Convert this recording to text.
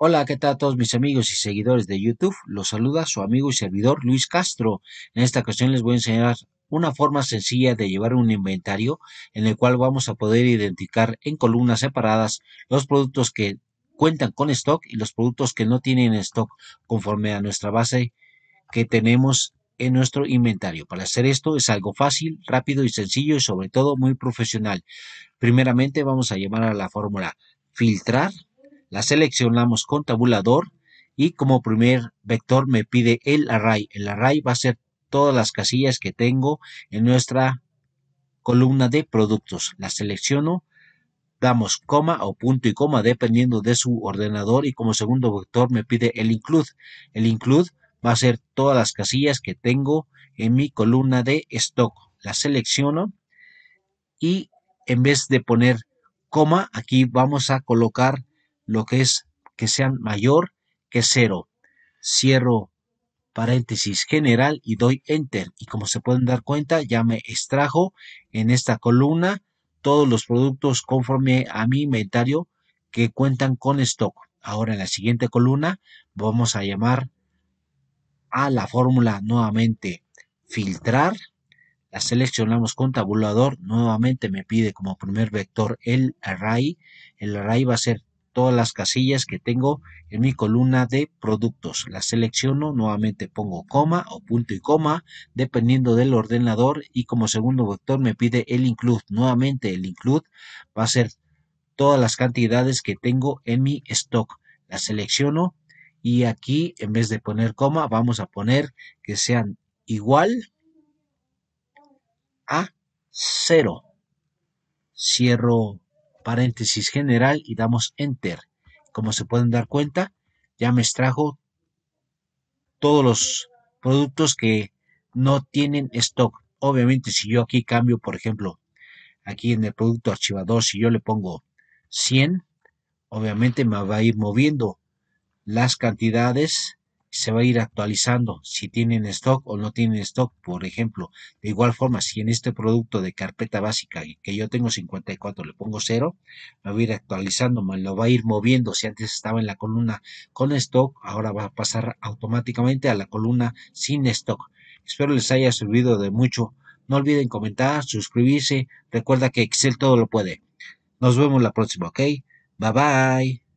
Hola, ¿qué tal a todos mis amigos y seguidores de YouTube? Los saluda su amigo y servidor Luis Castro. En esta ocasión les voy a enseñar una forma sencilla de llevar un inventario en el cual vamos a poder identificar en columnas separadas los productos que cuentan con stock y los productos que no tienen stock conforme a nuestra base que tenemos en nuestro inventario. Para hacer esto es algo fácil, rápido y sencillo y sobre todo muy profesional. Primeramente vamos a llamar a la fórmula filtrar la seleccionamos con tabulador y como primer vector me pide el array. El array va a ser todas las casillas que tengo en nuestra columna de productos. La selecciono, damos coma o punto y coma dependiendo de su ordenador y como segundo vector me pide el include. El include va a ser todas las casillas que tengo en mi columna de stock. La selecciono y en vez de poner coma, aquí vamos a colocar lo que es que sean mayor que cero. Cierro paréntesis general y doy enter. Y como se pueden dar cuenta, ya me extrajo en esta columna todos los productos conforme a mi inventario que cuentan con stock. Ahora en la siguiente columna vamos a llamar a la fórmula nuevamente filtrar. La seleccionamos con tabulador. Nuevamente me pide como primer vector el array. El array va a ser todas las casillas que tengo en mi columna de productos. La selecciono, nuevamente pongo coma o punto y coma, dependiendo del ordenador y como segundo vector me pide el include. Nuevamente el include va a ser todas las cantidades que tengo en mi stock. La selecciono y aquí en vez de poner coma vamos a poner que sean igual a cero. Cierro paréntesis general y damos enter. Como se pueden dar cuenta, ya me extrajo todos los productos que no tienen stock. Obviamente, si yo aquí cambio, por ejemplo, aquí en el producto archivador, si yo le pongo 100, obviamente me va a ir moviendo las cantidades se va a ir actualizando si tienen stock o no tienen stock, por ejemplo. De igual forma, si en este producto de carpeta básica que yo tengo 54 le pongo 0, me va a ir actualizando, me lo va a ir moviendo. Si antes estaba en la columna con stock, ahora va a pasar automáticamente a la columna sin stock. Espero les haya servido de mucho. No olviden comentar, suscribirse. Recuerda que Excel todo lo puede. Nos vemos la próxima, ¿ok? Bye bye.